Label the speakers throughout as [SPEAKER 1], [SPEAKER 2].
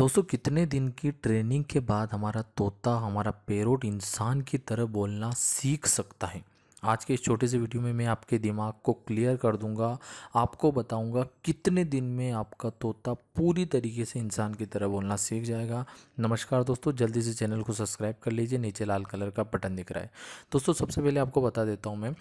[SPEAKER 1] दोस्तों कितने दिन की ट्रेनिंग के बाद हमारा तोता हमारा पेरोट इंसान की तरह बोलना सीख सकता है आज के इस छोटे से वीडियो में मैं आपके दिमाग को क्लियर कर दूंगा आपको बताऊंगा कितने दिन में आपका तोता पूरी तरीके से इंसान की तरह बोलना सीख जाएगा नमस्कार दोस्तों जल्दी से चैनल को सब्सक्राइब कर लीजिए नीचे लाल कलर का बटन दिख रहा है दोस्तों सबसे पहले आपको बता देता हूँ मैं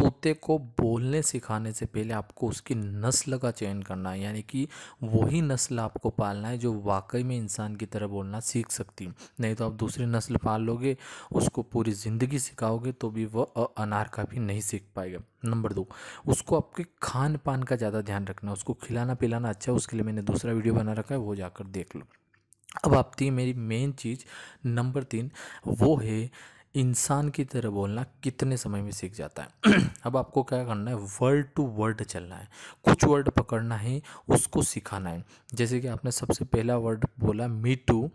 [SPEAKER 1] तोते को बोलने सिखाने से पहले आपको उसकी नस्ल का चयन करना है यानी कि वही नस्ल आपको पालना है जो वाकई में इंसान की तरह बोलना सीख सकती नहीं तो आप दूसरी नस्ल पाल लोगे उसको पूरी ज़िंदगी सिखाओगे तो भी वह अनार का भी नहीं सीख पाएगा नंबर दो उसको आपके खान पान का ज़्यादा ध्यान रखना उसको खिलाना पिलाना अच्छा उसके लिए मैंने दूसरा वीडियो बना रखा है वो जाकर देख लो अब आपती है मेरी मेन चीज़ नंबर तीन वो है इंसान की तरह बोलना कितने समय में सीख जाता है अब आपको क्या करना है वर्ड टू वर्ड चलना है कुछ वर्ड पकड़ना है उसको सिखाना है जैसे कि आपने सबसे पहला वर्ड बोला मी टू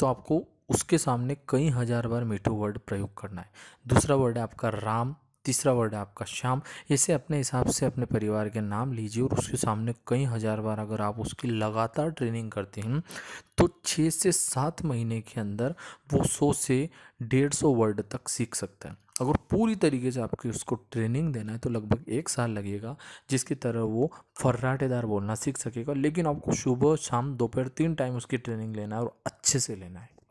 [SPEAKER 1] तो आपको उसके सामने कई हज़ार बार मीठू वर्ड प्रयोग करना है दूसरा वर्ड है आपका राम तीसरा वर्ड है आपका शाम इसे अपने हिसाब से अपने परिवार के नाम लीजिए और उसके सामने कई हज़ार बार अगर आप उसकी लगातार ट्रेनिंग करते हैं तो छः से सात महीने के अंदर वो सौ से डेढ़ सौ वर्ड तक सीख सकता है अगर पूरी तरीके से आपकी उसको ट्रेनिंग देना है तो लगभग एक साल लगेगा जिसकी तरह वो फर्राटेदार बोलना सीख सकेगा लेकिन आपको सुबह शाम दोपहर तीन टाइम उसकी ट्रेनिंग लेना है और अच्छे से लेना है